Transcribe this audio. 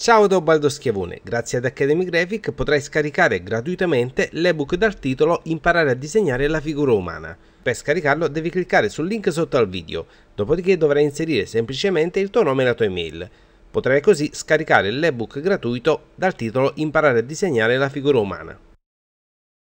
Ciao da Obaldo Schiavone, grazie ad Academy Graphic potrai scaricare gratuitamente l'ebook dal titolo Imparare a disegnare la figura umana. Per scaricarlo devi cliccare sul link sotto al video, dopodiché dovrai inserire semplicemente il tuo nome e la tua email. Potrai così scaricare l'ebook gratuito dal titolo Imparare a disegnare la figura umana.